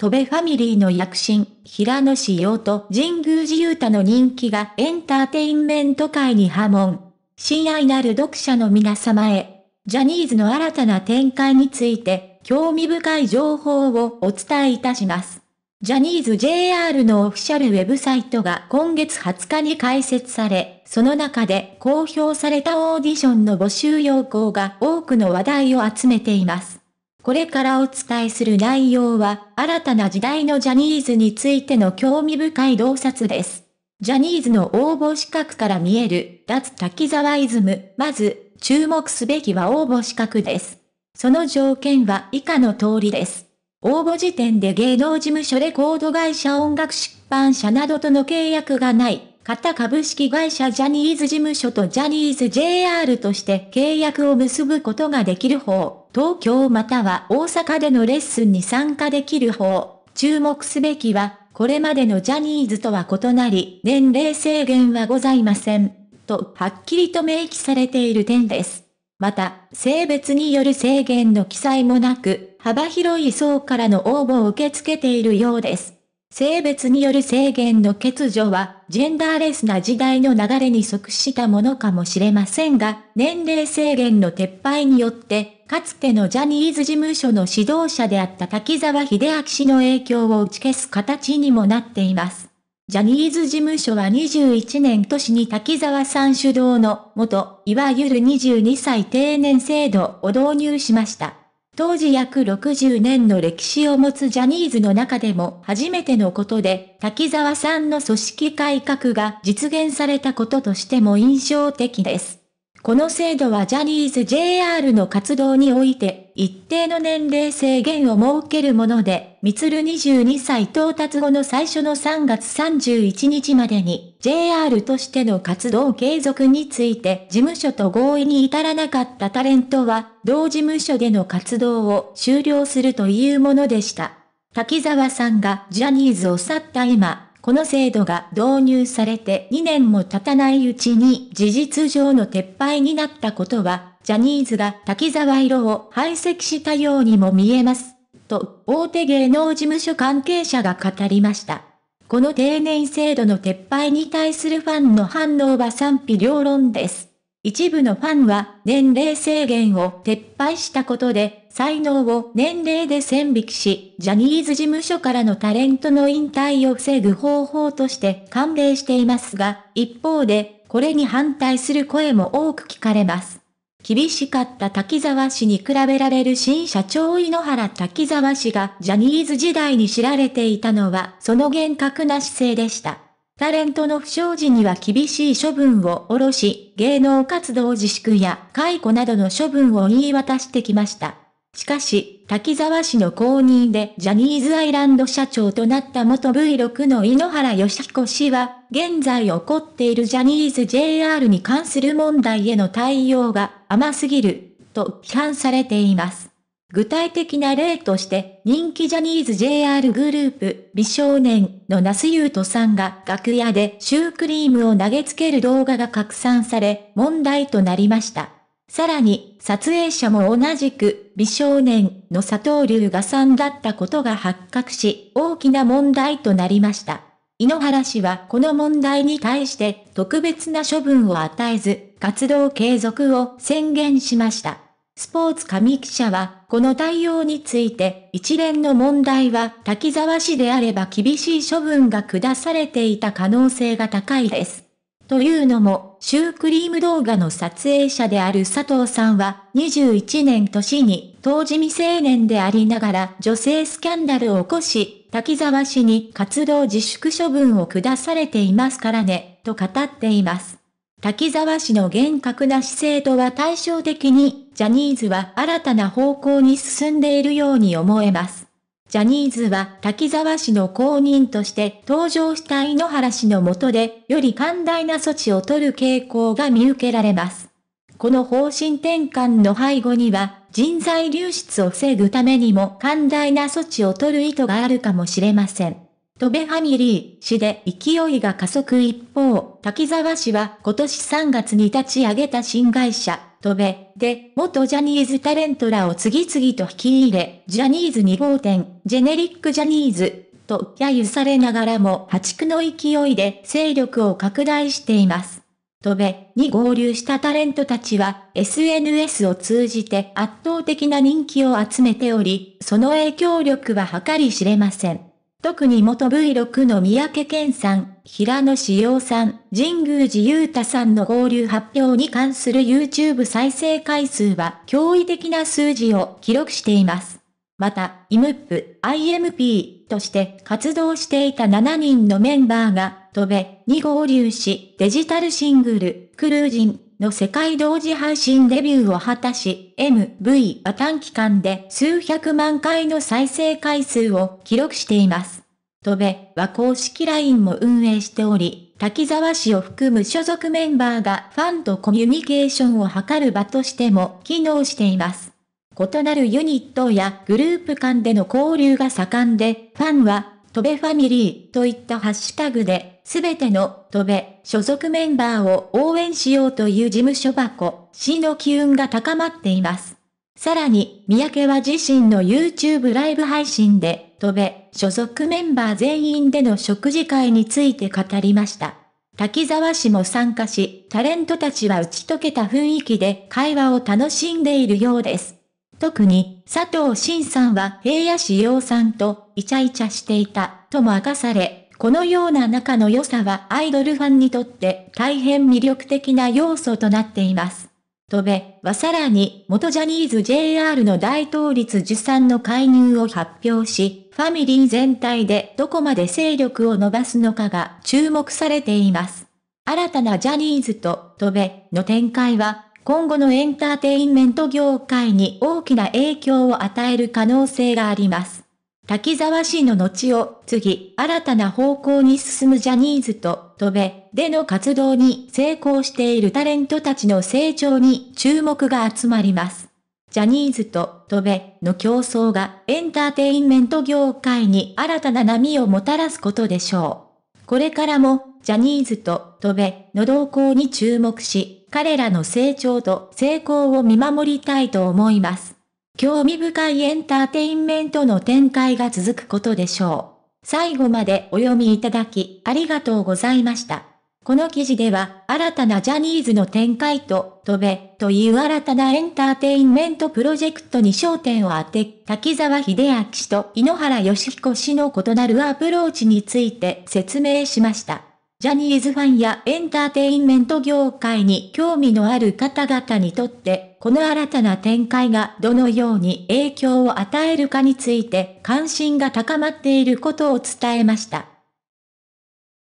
戸部ファミリーの躍進、平野志陽と神宮寺勇太の人気がエンターテインメント界に波紋。親愛なる読者の皆様へ、ジャニーズの新たな展開について、興味深い情報をお伝えいたします。ジャニーズ JR のオフィシャルウェブサイトが今月20日に開設され、その中で公表されたオーディションの募集要項が多くの話題を集めています。これからお伝えする内容は、新たな時代のジャニーズについての興味深い洞察です。ジャニーズの応募資格から見える、脱滝沢イズム。まず、注目すべきは応募資格です。その条件は以下の通りです。応募時点で芸能事務所レコード会社音楽出版社などとの契約がない。型株式会社ジャニーズ事務所とジャニーズ JR として契約を結ぶことができる方、東京または大阪でのレッスンに参加できる方、注目すべきは、これまでのジャニーズとは異なり、年齢制限はございません。と、はっきりと明記されている点です。また、性別による制限の記載もなく、幅広い層からの応募を受け付けているようです。性別による制限の欠如は、ジェンダーレスな時代の流れに即したものかもしれませんが、年齢制限の撤廃によって、かつてのジャニーズ事務所の指導者であった滝沢秀明氏の影響を打ち消す形にもなっています。ジャニーズ事務所は21年年に滝沢さん主導の元、いわゆる22歳定年制度を導入しました。当時約60年の歴史を持つジャニーズの中でも初めてのことで、滝沢さんの組織改革が実現されたこととしても印象的です。この制度はジャニーズ JR の活動において一定の年齢制限を設けるもので、ミツル22歳到達後の最初の3月31日までに、JR としての活動継続について事務所と合意に至らなかったタレントは、同事務所での活動を終了するというものでした。滝沢さんがジャニーズを去った今、この制度が導入されて2年も経たないうちに事実上の撤廃になったことはジャニーズが滝沢色を排斥したようにも見えます。と、大手芸能事務所関係者が語りました。この定年制度の撤廃に対するファンの反応は賛否両論です。一部のファンは年齢制限を撤廃したことで才能を年齢で線引きし、ジャニーズ事務所からのタレントの引退を防ぐ方法として歓迎していますが、一方で、これに反対する声も多く聞かれます。厳しかった滝沢氏に比べられる新社長井ノ原滝沢氏がジャニーズ時代に知られていたのはその厳格な姿勢でした。タレントの不祥事には厳しい処分を下ろし、芸能活動自粛や解雇などの処分を言い渡してきました。しかし、滝沢氏の後任でジャニーズアイランド社長となった元 V6 の井ノ原義彦氏は、現在起こっているジャニーズ JR に関する問題への対応が甘すぎる、と批判されています。具体的な例として、人気ジャニーズ JR グループ、美少年の那須優斗さんが楽屋でシュークリームを投げつける動画が拡散され、問題となりました。さらに、撮影者も同じく、美少年の佐藤龍が3だったことが発覚し、大きな問題となりました。井ノ原氏はこの問題に対して特別な処分を与えず、活動継続を宣言しました。スポーツ紙記者は、この対応について、一連の問題は滝沢氏であれば厳しい処分が下されていた可能性が高いです。というのも、シュークリーム動画の撮影者である佐藤さんは、21年年に、当時未成年でありながら女性スキャンダルを起こし、滝沢氏に活動自粛処分を下されていますからね、と語っています。滝沢氏の厳格な姿勢とは対照的に、ジャニーズは新たな方向に進んでいるように思えます。ジャニーズは滝沢氏の公認として登場した井ノ原氏の下で、より寛大な措置を取る傾向が見受けられます。この方針転換の背後には、人材流出を防ぐためにも寛大な措置を取る意図があるかもしれません。戸部ファミリー氏で勢いが加速一方、滝沢氏は今年3月に立ち上げた新会社、戸部で、元ジャニーズタレントらを次々と引き入れ、ジャニーズ2号店、ジェネリックジャニーズ、と揶揄されながらも破竹の勢いで勢力を拡大しています。戸部に合流したタレントたちは SNS を通じて圧倒的な人気を集めており、その影響力は計り知れません。特に元 V6 の三宅健さん、平野志陽さん、神宮寺勇太さんの合流発表に関する YouTube 再生回数は驚異的な数字を記録しています。また、i m プ、IMP として活動していた7人のメンバーが、飛べに合流し、デジタルシングル、クルージンの世界同時配信デビューを果たし、MV は短期間で数百万回の再生回数を記録しています。戸部は公式 LINE も運営しており、滝沢氏を含む所属メンバーがファンとコミュニケーションを図る場としても機能しています。異なるユニットやグループ間での交流が盛んで、ファンはとべファミリーといったハッシュタグで、すべてのとべ所属メンバーを応援しようという事務所箱、死の機運が高まっています。さらに、三宅は自身の YouTube ライブ配信で、とべ所属メンバー全員での食事会について語りました。滝沢氏も参加し、タレントたちは打ち解けた雰囲気で会話を楽しんでいるようです。特に、佐藤慎さんは平野志陽さんと、イチャイチャしていた、とも明かされ、このような仲の良さはアイドルファンにとって大変魅力的な要素となっています。戸部はさらに元ジャニーズ JR の大統率受産の介入を発表し、ファミリー全体でどこまで勢力を伸ばすのかが注目されています。新たなジャニーズと戸部の展開は今後のエンターテインメント業界に大きな影響を与える可能性があります。滝沢氏の後を次、新たな方向に進むジャニーズと、飛べ、での活動に成功しているタレントたちの成長に注目が集まります。ジャニーズと、飛べ、の競争がエンターテインメント業界に新たな波をもたらすことでしょう。これからも、ジャニーズと、飛べ、の動向に注目し、彼らの成長と成功を見守りたいと思います。興味深いエンターテインメントの展開が続くことでしょう。最後までお読みいただき、ありがとうございました。この記事では、新たなジャニーズの展開と、飛べ、という新たなエンターテインメントプロジェクトに焦点を当て、滝沢秀明氏と井ノ原義彦氏の異なるアプローチについて説明しました。ジャニーズファンやエンターテインメント業界に興味のある方々にとって、この新たな展開がどのように影響を与えるかについて関心が高まっていることを伝えました。